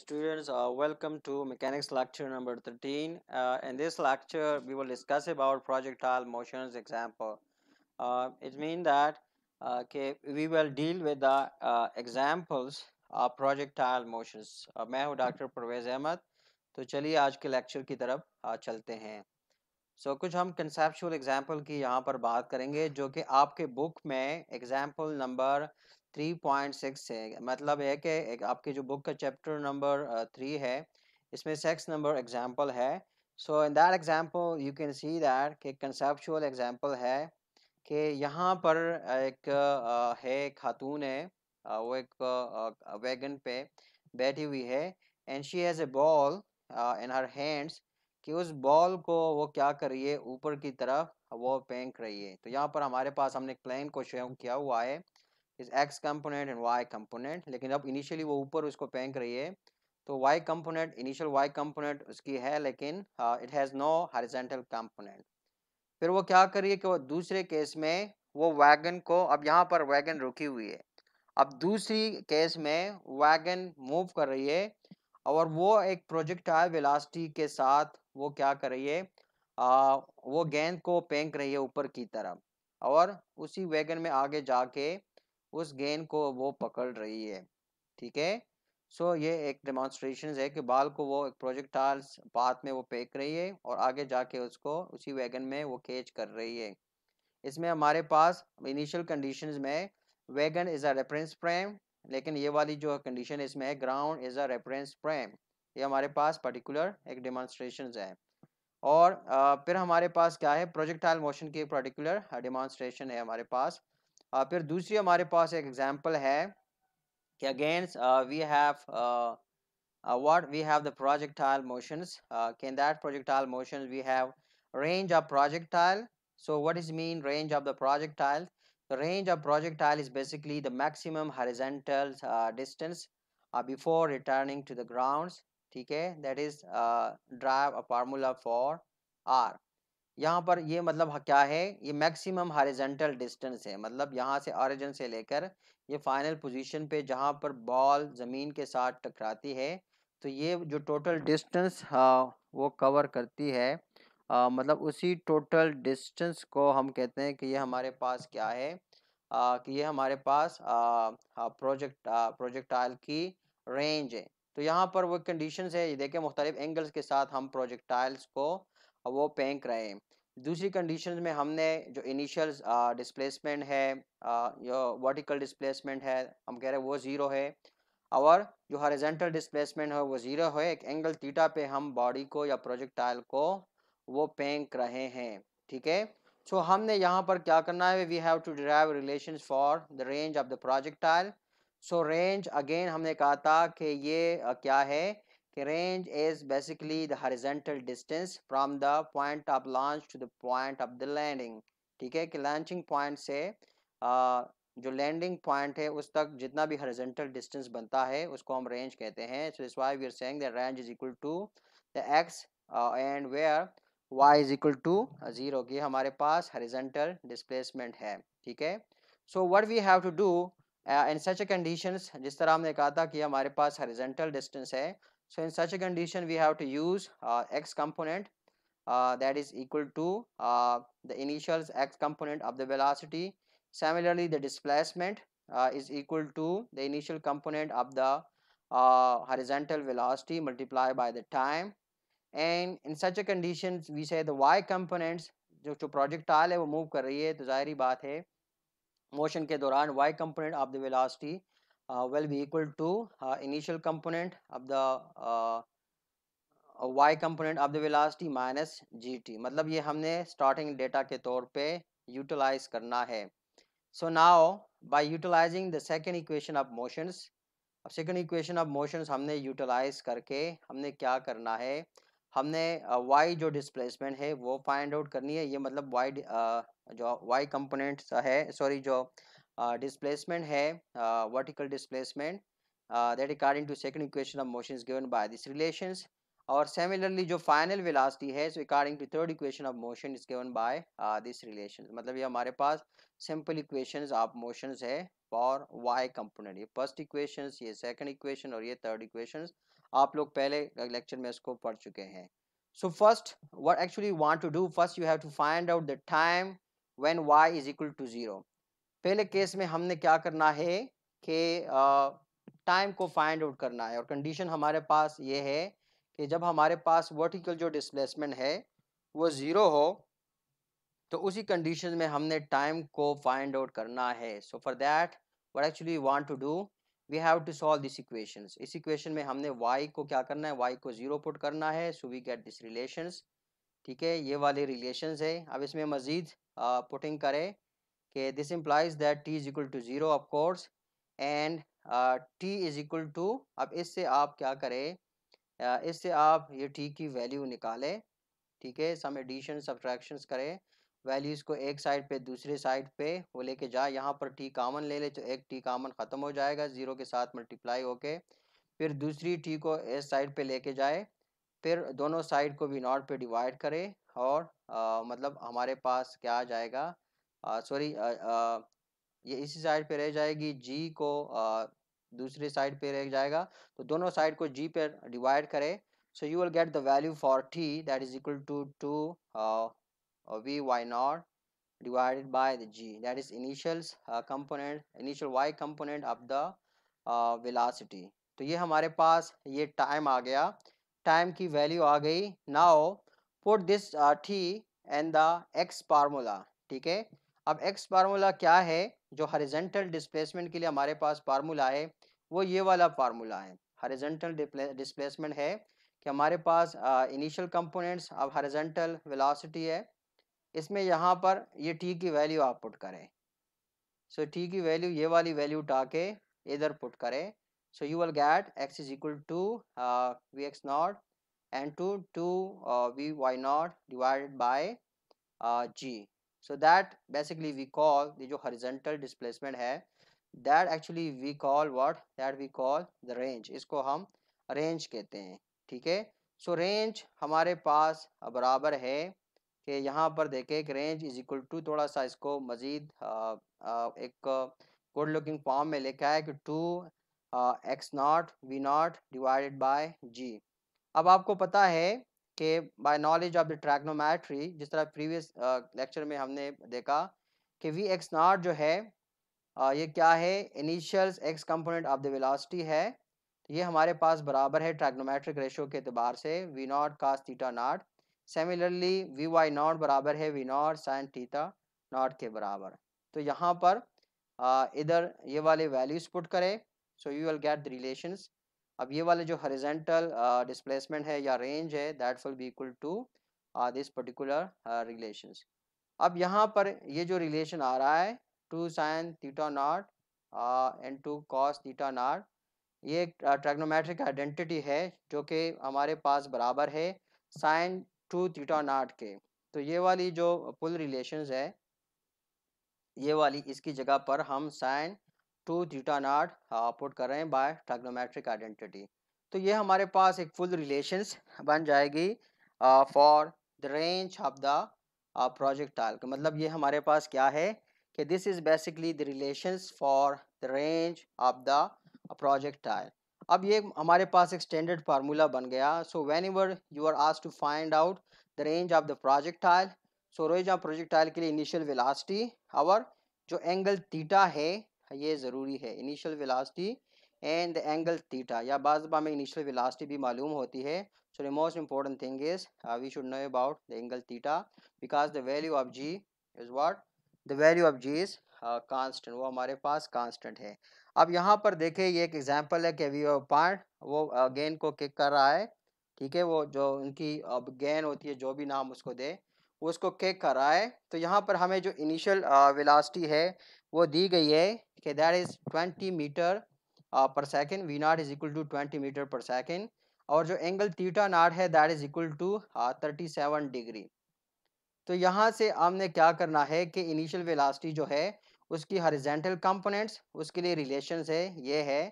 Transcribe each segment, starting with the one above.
students uh, welcome to mechanics lecture number 13 uh, in this lecture we will discuss about projectile motions example uh, it means that uh, okay we will deal with the uh, examples of projectile motions मैं हूँ doctor Parvez Ahmad तो चलिए आज के lecture की तरफ चलते हैं सो so, कुछ हम conceptual example ki यहाँ पर बात करेंगे जो कि आपके बुक में example number three point six है मतलब है कि आपकी जो बुक का चैप्टर नंबर थ्री है इसमें सेक्स नंबर एग्जाम्पल है so in that example you can see that कि कंसेप्चुअल एग्जाम्पल है कि यहाँ पर एक है खातून है वो एक वैगन पे बैठी हुई है and she has a ball in her hands कि उस बॉल को वो क्या कर रही है ऊपर की तरफ वो फेंक रही है तो यहाँ पर हमारे पास हमने एक को शो किया हुआ है is x component and y component लेकिन अब इनिशियली वो ऊपर उसको फेंक रही है तो y component initial y component उसकी है लेकिन it has no horizontal component फिर वो क्या करिए कि वो दूसरे केस में वो वैगन को अब यहाँ पर वैगन रुकी हुई है अब दूसरी केस में वैगन मूव कर रही है और वो एक प्रोजेक्टाइल वेलासिटी के साथ वो क्या कर रही है आ, वो गेंद को फेंक रही है ऊपर की तरफ और उसी वैगन में आगे जाके उस गेंद को वो पकड़ रही है ठीक है सो so, ये एक डेमॉन्स्ट्रेशन है कि बाल को वो एक प्रोजेक्टाइल पाथ में वो फेंक रही है और आगे जाके उसको उसी वैगन में वो कैच कर रही है इसमें हमारे पास इनिशियल कंडीशन में wagon is a reference frame लेकिन ये वाली जो कंडीशन इसमें है ground is a reference frame ये हमारे पास पर्टिकुलर एक डेमॉन्स्ट्रेशन है और फिर हमारे पास क्या है प्रोजेक्टाइल मोशन की एक पर्टिकुलर डिमॉन्स्ट्रेशन है हमारे पास Uh, फिर दूसरी हमारे पास एक एग्जाम्पल है कि against we have what we have the projectile motions can that projectile motions we have range of projectile so what is mean range of the projectile the range of projectile is basically the maximum horizontal distance before returning to the ground ठीक है that is drive a formula for R यहाँ पर ये मतलब क्या है ये maximum horizontal distance है मतलब यहाँ से ऑरिजन से लेकर ये फाइनल पोजीशन पे जहाँ पर बॉल ज़मीन के साथ टकराती है तो ये जो टोटल डिस्टेंस हाँ, वो कवर करती है आ, मतलब उसी टोटल डिस्टेंस को हम कहते हैं कि ये हमारे पास क्या है आ, कि ये हमारे पास हाँ, प्रोजेक्ट प्रोजेक्टाइल की रेंज है तो यहाँ पर वो कंडीशन है ये देखें मुख्तलिफ एंगल्स के साथ हम प्रोजेक्टाइल्स को और वो पेंक रहे दूसरी कंडीशन में हमने जो इनिशियल डिस्प्लेसमेंट है जो वर्टिकल डिस्प्लेसमेंट है हम कह रहे हैं वो ज़ीरो है और जो हॉरिजेंटल डिस्प्लेसमेंट है वो ज़ीरो है एक एंगल थीटा पे हम बॉडी को या प्रोजेक्टाइल को वो पेंक रहे हैं ठीक है सो so, हमने यहाँ पर क्या करना है we have to derive relation for the range of the projectile so range again हमने कहा था कि ये क्या है कि range is basically the horizontal distance from the point of launch to the point of the landing ठीक है कि लॉन्चिंग पॉइंट से आ, uh, जो लैंडिंग पॉइंट है उस तक जितना भी हॉरिजॉन्टल डिस्टेंस बनता है उसको हम रेंज कहते हैं so this why we are saying that range is equal to the x and where y is equal to zero की हमारे पास हॉरिजॉन्टल डिस्प्लेसमेंट है ठीक है so what we have to do in such conditions जिस तरह हमने कहा था कि हमारे पास हॉरिजॉन्टल डिस्टेंस है So in such a condition, we have to use uh, x component uh, that is equal to uh, the initials x component of the velocity. Similarly, the displacement uh, is equal to the initial component of the uh, horizontal velocity multiplied by the time. And in such a condition, we say the y components जो projectile है वो move motion y component of the velocity uh, will be equal to uh, initial component of the uh, y component of the velocity minus gt matlab ye humne starting data ke taur pe utilize karna hai so now by utilizing the second equation of motions अब second equation of motions हमने utilize करके हमने क्या करना है हमने y जो displacement है वो find out करनी है ये मतलब y जो y component है sorry जो Uh, displacement है uh, vertical displacement uh, that according to second equation of motion is given by these relations और सिमिलरली जो फाइनल वेलासिटी है so according to third equation of motion is given by this relation मतलब ये हमारे पास simple equations of motions है for y component ये first equations ये सेकंड इक्वेशन और ये थर्ड इक्वेशन आप लोग पहले लेक्चर में इसको पढ़ चुके हैं so first what actually want to do first you have to find out the time when y is equal to zero पहले केस में हमने क्या करना है कि टाइम को फाइंड आउट करना है और कंडीशन हमारे पास ये है कि जब हमारे पास वर्टिकल जो डिस्प्लेसमेंट है वो ज़ीरो हो तो उसी कंडीशन में हमने टाइम को फाइंड आउट करना है so for that what actually want to do we have to solve this equation इस इक्वेशन में हमने वाई को क्या करना है वाई को ज़ीरो पुट करना है so we get this relation ठीक है ये वाले रिलेशन है अब इसमें मज़ीद पुटिंग करें के this implies that t is equal to zero of course and t is equal to अब इससे आप क्या करें uh, इससे आप ये टी की वैल्यू निकालें ठीक है सम एडिशन सब्ट्रैक्शन करें वैल्यूज़ को एक साइड पे दूसरे साइड पे वो लेके जा यहाँ पर टी कामन ले ले तो एक टी कामन ख़त्म हो जाएगा ज़ीरो के साथ मल्टीप्लाई होके फिर दूसरी टी को इस साइड पे लेके जाए फिर दोनों साइड को भी नॉट पे डिवाइड करें और आ, मतलब हमारे पास क्या आ जाएगा सॉरी ये इसी साइड पे रह जाएगी जी को दूसरे साइड पे रह जाएगा तो दोनों साइड को जी पे डिवाइड करे so you will get the value for t that is equal to two v y not divided by the g that is initials component initial y component of the velocity तो ये हमारे पास ये time आ गया time की value आ गई now put this t and the x formula ठीक है अब एक्स फार्मूला क्या है जो हरिजेंटल डिस्प्लेसमेंट के लिए हमारे पास फार्मूला है वो ये वाला फार्मूला है हरिजेंटल डिस्प्लेसमेंट है कि हमारे पास इनिशियल कंपोनेंट्स अब हरिजेंटल वेलोसिटी है इसमें यहाँ पर ये टी की वैल्यू आप पुट करें सो टी की वैल्यू ये वाली वैल्यू उठा के इधर पुट करें so you will get x is equal to v x not and two two v y not divided by g so that basically we call ये जो हॉरिजेंटल डिस्प्लेसमेंट है that actually we call what that we call the range इसको हम range कहते हैं ठीक है सो range हमारे पास बराबर है कि यहाँ पर देखें एक रेंज इज इक्वल टू थोड़ा सा इसको मजीद एक गुड लुकिंग फॉर्म में लिखा है कि two x not v not divided by g अब आपको पता है के by knowledge of the trigonometry जिस तरह प्रीवियस लेक्चर में हमने देखा कि वी एक्स नॉट जो है आ, ये क्या है initials x component of the velocity है तो ये हमारे पास बराबर है ट्रैगनोमेट्रिक रेशो के अतबार से v not cos theta not similarly v y not बराबर है v not sine theta not के बराबर तो यहाँ पर इधर ये वाले वैल्यूज पुट करें so you will get the relations अब ये वाले जो हरिजेंटल डिस्प्लेसमेंट uh, है या रेंज है that will be equal to this particular relation अब यहाँ पर ये जो रिलेशन आ रहा है two sine theta not and two cos theta not ये एक ट्रेग्नोमेट्रिक uh, आइडेंटिटी है जो कि हमारे पास बराबर है साइन टू थीटा नॉट के तो ये वाली जो पुल रिलेशंस है ये वाली इसकी जगह पर हम साइन टू जीटा नॉट हाँ, पुट कर रहे हैं बाय ट्राग्नोमेट्रिक आइडेंटिटी तो ये हमारे पास एक फुल रिलेशंस बन जाएगी for the range of the projectile का तो मतलब ये हमारे पास क्या है कि this is basically the relations for the range of the projectile अब ये हमारे पास एक स्टैंडर्ड फार्मूला बन गया so whenever you are आज to find out the range of the projectile so range of tile के लिए इनिशियल वेलासिटी और जो एंगल थीटा है ये ज़रूरी है initial velocity and the angle theta या बाजबा में इनिशियल वेलासिटी भी मालूम होती है so the most important thing is we should know about the angle theta because the value of g is what the value of g is constant वो हमारे पास constant है अब यहाँ पर देखें ये एक एग्जांपल है कि वी पॉइंट वो गेंद uh, को किक कर रहा है ठीक है वो जो उनकी अब गेंद होती है जो भी नाम उसको दे वो इसको केक कर रहा है तो यहाँ पर हमें जो इनिशियल वेलासिटी है वो दी गई है कि that is twenty metre per second v not is equal to twenty metre per second और जो एंगल थीटा नाट है that is equal to thirty seven degree तो यहाँ से हमने क्या करना है कि इनिशियल वेलासिटी जो है उसकी हरिजेंटल कंपोनेंट्स उसके लिए रिलेशन है ये है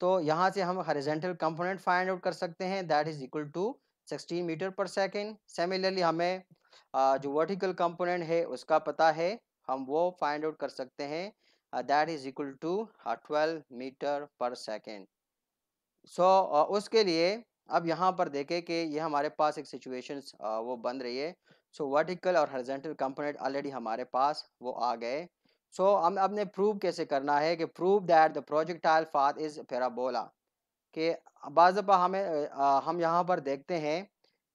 तो यहाँ से हम हरिजेंटल कंपोनेंट फाइंड आउट कर सकते हैं that is equal to sixteen metre per second similarly हमें जो वर्टिकल कंपोनेंट है उसका पता है हम वो फाइंड आउट कर सकते हैं that is equal to twelve metre per second so उसके लिए अब यहाँ पर देखें कि ये हमारे पास एक सिचुएशन वो बन रही है सो वर्टिकल और हरजेंटल कंपोनेंट ऑलरेडी हमारे पास वो आ गए सो so, हम अपने प्रूव कैसे करना है कि prove that the projectile path is parabola कि बाज़ा हमें आ, हम यहाँ पर देखते हैं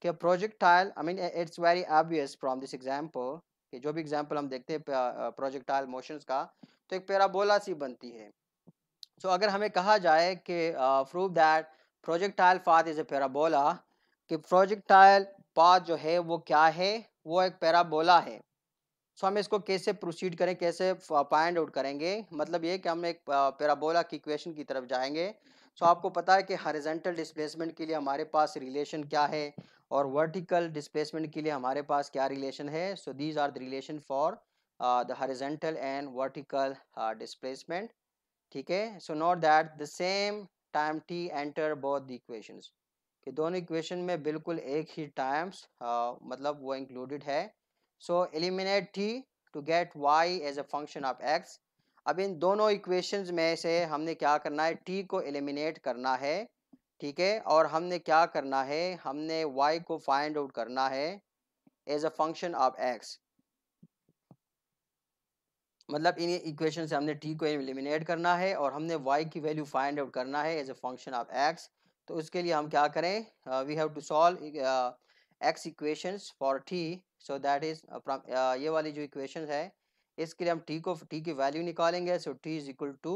कि projectile I mean it's very obvious from this example कि जो भी एग्जांपल हम देखते हैं प्रोजेक्टाइल मोशंस का तो एक पैराबोला सी बनती है सो so, अगर हमें कहा जाए कि prove that projectile path is a parabola कि प्रोजेक्टाइल पाथ जो है वो क्या है वो एक पैराबोला है सो so, हम इसको कैसे प्रोसीड करें कैसे फाइंड आउट करेंगे मतलब ये कि हम एक पैराबोला की इक्वेशन की तरफ जाएंगे सो so, आपको पता है कि हॉरिजेंटल डिस्प्लेसमेंट के लिए हमारे पास रिलेशन क्या है और वर्टिकल डिस्प्लेसमेंट के लिए हमारे पास क्या रिलेशन है so these are the relation for the horizontal and vertical displacement ठीक है so not that the same time t enter both the equations कि दोनों इक्वेशन में बिल्कुल एक ही टाइम्स uh, मतलब वो इंक्लूडेड है so eliminate t to get y as a function of x अब इन दोनों इक्वेशंस में से हमने क्या करना है टी को एलिमिनेट करना है ठीक है और हमने क्या करना है हमने y को फाइंड आउट करना है as a function of x मतलब इन इक्वेशन से हमने t को एलिमिनेट करना है और हमने y की वैल्यू फाइंड आउट करना है as a function of x तो उसके लिए हम क्या करें we have to solve x equations for t so that is ये वाली जो इक्वेशन है इसके लिए हम t को t की वैल्यू निकालेंगे so so t is equal to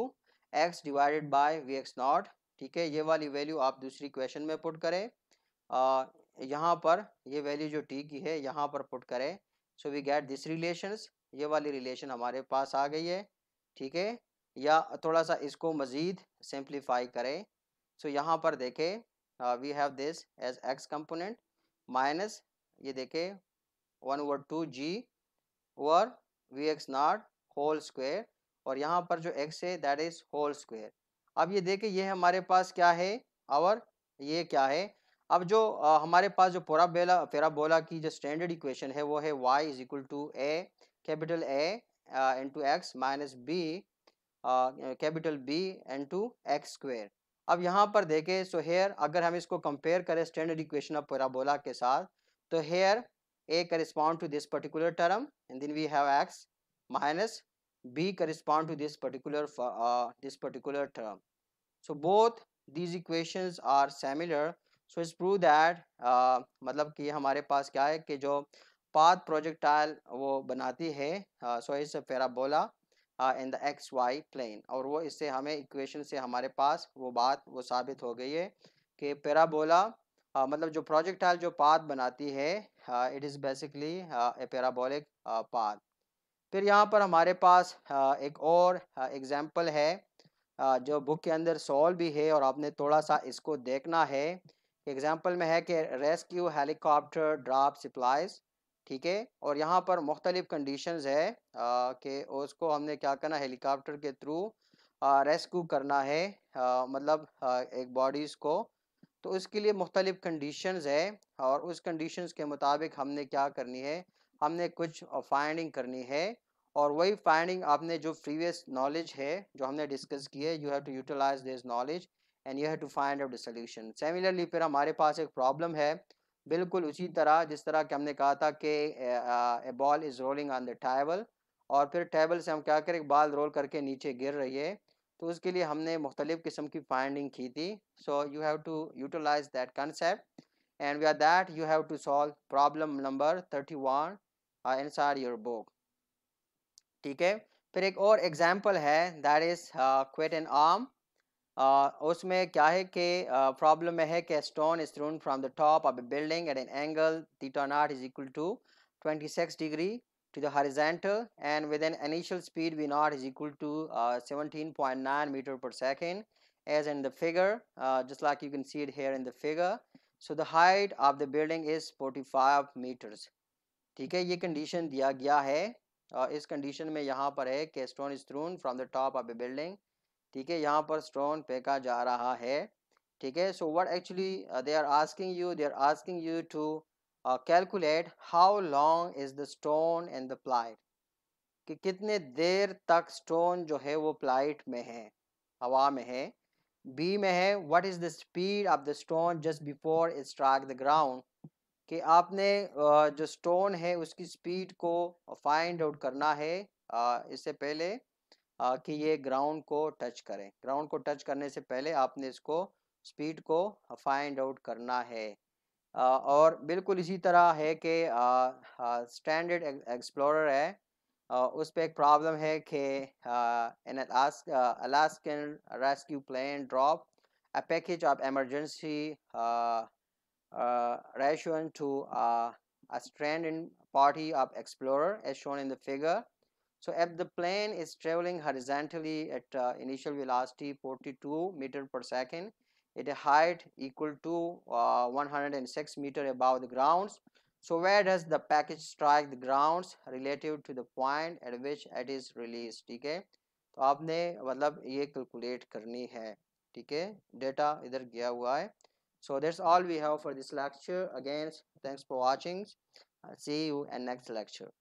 x divided by v x not ठीक है ये वाली वैल्यू आप दूसरी क्वेश्चन में पुट करें आ, यहाँ पर ये वैल्यू जो टी की है यहाँ पर पुट करें so we get this relations ये वाली रिलेशन हमारे पास आ गई है ठीक है या थोड़ा सा इसको मज़ीद सिंप्लीफाई करें सो so, यहाँ पर देखें we have this as x component minus ये देखें one over two g over v x not whole square और यहाँ पर जो एक्स है दैट इज़ होल स्क्वेयर अब ये देखिए ये हमारे पास क्या है और ये क्या है अब जो आ, हमारे पास जो पोराबेला पेराबोला की जो स्टैंडर्ड इक्वेशन है वो है y is equal to A capital A into x minus B capital B into x square अब यहाँ पर देखें सो हेयर अगर हम इसको कंपेयर करें स्टैंडर्ड इक्वेशन ऑफ पेराबोला के साथ तो here A correspond to this particular term and then we have x minus b correspond to this particular uh, this particular term so both these equations are similar so it's proved that uh, मतलब कि हमारे पास क्या है कि जो path projectile वो बनाती है so uh, is parabola in the x y plane और वो इससे हमें इक्वेशन से हमारे पास वो बात वो साबित हो गई है कि पैराबोला uh, मतलब जो प्रोजेक्टाइल जो पाथ बनाती है it is basically a parabolic path फिर यहाँ पर हमारे पास एक और एग्जाम्पल है जो बुक के अंदर सॉल्व भी है और आपने थोड़ा सा इसको देखना है एग्जाम्पल में है कि रेस्क्यू हेलीकॉप्टर ड्राप सप्लाइज ठीक है और यहाँ पर मुख्तलिफ कंडीशन है कि उसको हमने क्या करना हेलीकॉप्टर के थ्रू रेस्क्यू करना है आ, मतलब आ, एक बॉडीज़ को तो उसके लिए मुख्तलिफ कंडीशन है और उस कंडीशन के मुताबिक हमने क्या करनी है हमने कुछ फाइंडिंग करनी है और वही फाइंडिंग आपने जो प्रीवियस नॉलेज है जो हमने डिस्कस की है you have to utilise this knowledge and you have to find out the solution similarly फिर हमारे पास एक प्रॉब्लम है बिल्कुल उसी तरह जिस तरह कि हमने कहा था कि a ball is rolling on the table और फिर टेबल से हम क्या करें बॉल रोल करके नीचे गिर रही है तो उसके लिए हमने मुख्तलिफ़ किस्म की फाइंडिंग की थी so you have to utilise that concept and we are that you have to solve problem number thirty one इनसार योर बुक ठीक है फिर एक और एग्जाम्पल है that is quite an arm उसमें क्या है कि प्रॉब्लम uh, में है कि stone is thrown from the top of a building at an angle theta not is equal to twenty six degree to the horizontal and with an initial speed v not is equal to seventeen point nine metre per second as in the figure just like you can see here in the figure so the height of the building is forty five metres ठीक है ये condition दिया गया है इस condition में यहाँ पर है कि stone is from the top of a building ठीक है यहाँ पर स्टोन फेंका जा रहा है ठीक है so what actually they are asking you they are asking you to calculate how long is the stone and the flight कि कितने देर तक स्टोन जो है वो प्लाइट में है हवा में है बी में है what is the speed of the stone just before it strike the ground कि आपने जो स्टोन है उसकी स्पीड को फाइंड आउट करना है इससे पहले कि ये ग्राउंड को टच करें ग्राउंड को टच करने से पहले आपने इसको स्पीड को फाइंड आउट करना है और बिल्कुल इसी तरह है कि स्टैंडर्ड एक्सप्लोरर है उस पर एक प्रॉब्लम है कि an Alaskan rescue plane drop a package of emergency uh, ration to uh, a strand in party of explorer as shown in the figure. So if the plane is traveling horizontally at uh, initial velocity 42 meter per second at a height equal to uh, 106 meter above the grounds. So where does the package strike the grounds relative to the point at which it is released Okay. तो आपने मतलब ये calculate करनी है ठीक है data इधर गया हुआ है so that's all we have for this lecture again thanks for watching I'll see you in next lecture